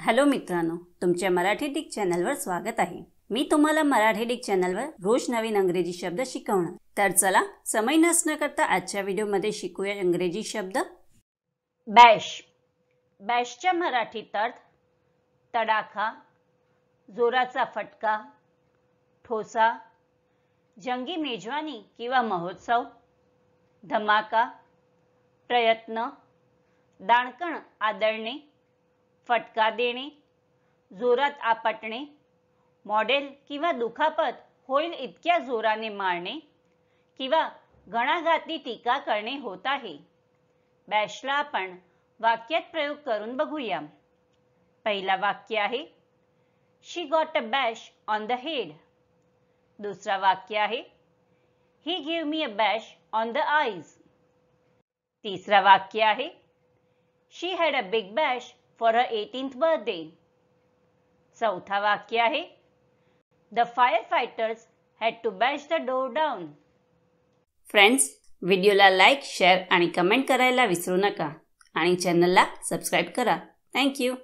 hello मित्रांनो तुमच्या Marathi Dick चॅनलवर स्वागत आहे मी तुम्हाला मराठी डिक चॅनलवर रोज नवीन अंग्रेजी शब्द शिकवणार तर चला समय नसण्याकरता करता आजच्या व्हिडिओमध्ये शिकूया इंग्रजी शब्द बॅश बॅशच्या मराठीत अर्थ तडाखा जोराचा फटका ठोसा जंगी मेजवानी किंवा महोत्सव धमाका प्रयत्न दाणकण आदळणे फटका देणे जोरात आपटणे मॉडेल किंवा दुखापत होईल इतक्या जोराने मारणे किंवा गणाघाती टीका करणे होत आहे बॅशला आपण वाक्यात प्रयोग करून बघूया पहिला वाक्य आहे she got a bash on the head दुसरा वाक्य आहे he give me a bash on the eyes तिसरा वाक्य आहे she had a big bash पर एटीन्थ 18th बर्थडे चौथा वाक्य आहे the fire fighters had to bash the door down friends व्हिडिओला लाईक शेअर आणि कमेंट करायला विसरू नका आणि चॅनलला सबस्क्राईब करा थँक्यू